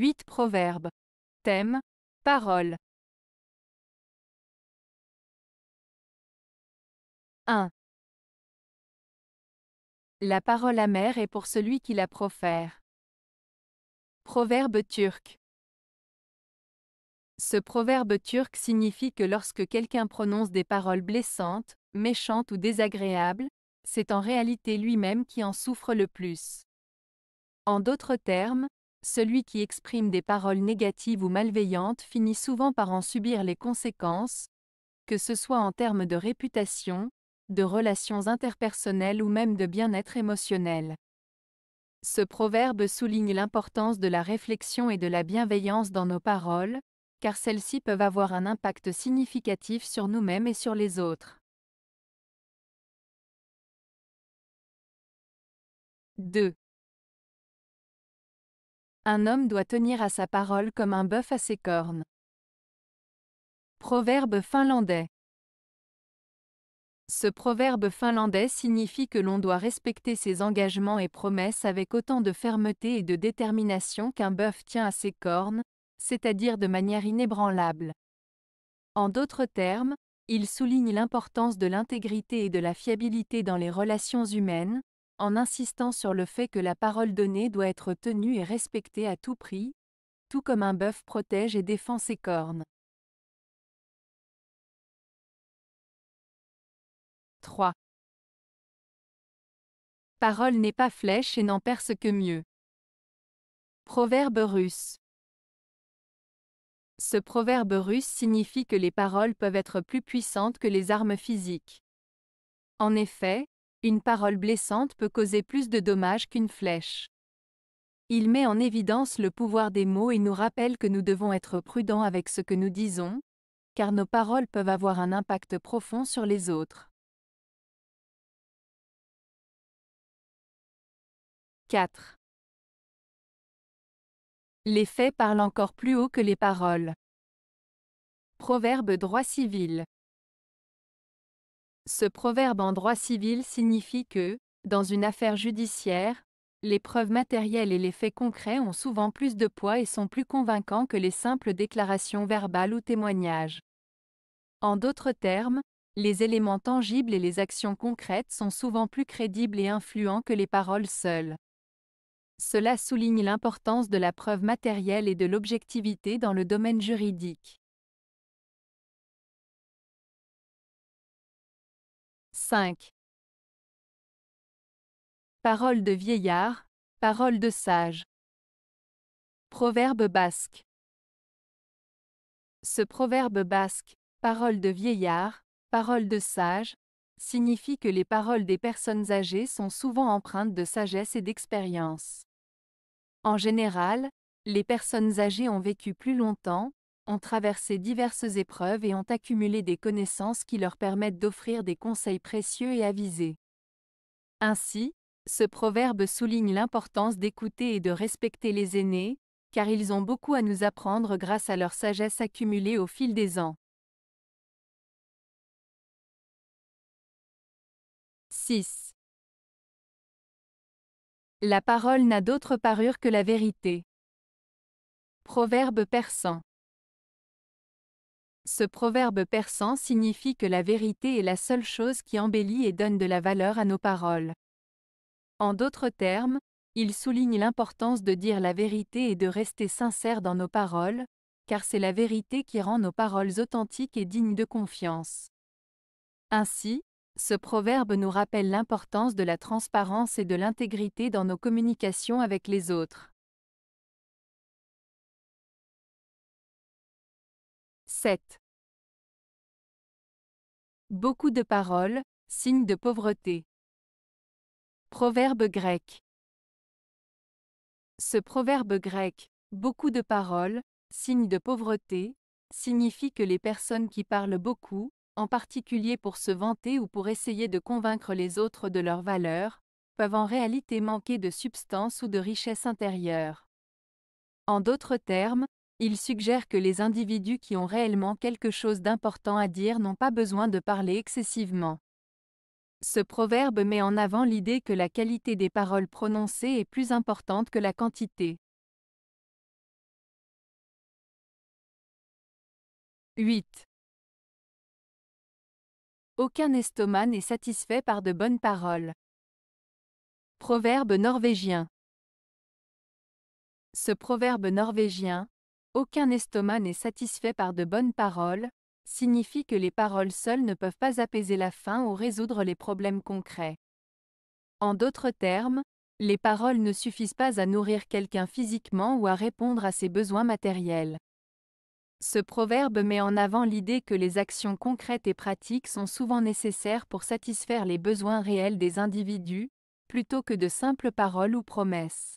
8 Proverbes. Thème. Parole. 1. La parole amère est pour celui qui la profère. Proverbe turc. Ce proverbe turc signifie que lorsque quelqu'un prononce des paroles blessantes, méchantes ou désagréables, c'est en réalité lui-même qui en souffre le plus. En d'autres termes, celui qui exprime des paroles négatives ou malveillantes finit souvent par en subir les conséquences, que ce soit en termes de réputation, de relations interpersonnelles ou même de bien-être émotionnel. Ce proverbe souligne l'importance de la réflexion et de la bienveillance dans nos paroles, car celles-ci peuvent avoir un impact significatif sur nous-mêmes et sur les autres. 2. Un homme doit tenir à sa parole comme un bœuf à ses cornes. Proverbe finlandais. Ce proverbe finlandais signifie que l'on doit respecter ses engagements et promesses avec autant de fermeté et de détermination qu'un bœuf tient à ses cornes, c'est-à-dire de manière inébranlable. En d'autres termes, il souligne l'importance de l'intégrité et de la fiabilité dans les relations humaines, en insistant sur le fait que la parole donnée doit être tenue et respectée à tout prix, tout comme un bœuf protège et défend ses cornes. 3. Parole n'est pas flèche et n'en perce que mieux. Proverbe russe. Ce proverbe russe signifie que les paroles peuvent être plus puissantes que les armes physiques. En effet, une parole blessante peut causer plus de dommages qu'une flèche. Il met en évidence le pouvoir des mots et nous rappelle que nous devons être prudents avec ce que nous disons, car nos paroles peuvent avoir un impact profond sur les autres. 4. Les faits parlent encore plus haut que les paroles. Proverbe droit civil. Ce proverbe en droit civil signifie que, dans une affaire judiciaire, les preuves matérielles et les faits concrets ont souvent plus de poids et sont plus convaincants que les simples déclarations verbales ou témoignages. En d'autres termes, les éléments tangibles et les actions concrètes sont souvent plus crédibles et influents que les paroles seules. Cela souligne l'importance de la preuve matérielle et de l'objectivité dans le domaine juridique. 5. Parole de vieillard, parole de sage. Proverbe basque. Ce proverbe basque, parole de vieillard, parole de sage, signifie que les paroles des personnes âgées sont souvent empreintes de sagesse et d'expérience. En général, les personnes âgées ont vécu plus longtemps, ont traversé diverses épreuves et ont accumulé des connaissances qui leur permettent d'offrir des conseils précieux et avisés. Ainsi, ce proverbe souligne l'importance d'écouter et de respecter les aînés, car ils ont beaucoup à nous apprendre grâce à leur sagesse accumulée au fil des ans. 6. La parole n'a d'autre parure que la vérité. Proverbe persan. Ce proverbe persan signifie que la vérité est la seule chose qui embellit et donne de la valeur à nos paroles. En d'autres termes, il souligne l'importance de dire la vérité et de rester sincère dans nos paroles, car c'est la vérité qui rend nos paroles authentiques et dignes de confiance. Ainsi, ce proverbe nous rappelle l'importance de la transparence et de l'intégrité dans nos communications avec les autres. 7. Beaucoup de paroles, signe de pauvreté. Proverbe grec. Ce proverbe grec, beaucoup de paroles, signe de pauvreté, signifie que les personnes qui parlent beaucoup, en particulier pour se vanter ou pour essayer de convaincre les autres de leur valeur, peuvent en réalité manquer de substance ou de richesse intérieure. En d'autres termes, il suggère que les individus qui ont réellement quelque chose d'important à dire n'ont pas besoin de parler excessivement. Ce proverbe met en avant l'idée que la qualité des paroles prononcées est plus importante que la quantité. 8. Aucun estomac n'est satisfait par de bonnes paroles. Proverbe norvégien. Ce proverbe norvégien, aucun estomac n'est satisfait par de bonnes paroles, signifie que les paroles seules ne peuvent pas apaiser la faim ou résoudre les problèmes concrets. En d'autres termes, les paroles ne suffisent pas à nourrir quelqu'un physiquement ou à répondre à ses besoins matériels. Ce proverbe met en avant l'idée que les actions concrètes et pratiques sont souvent nécessaires pour satisfaire les besoins réels des individus, plutôt que de simples paroles ou promesses.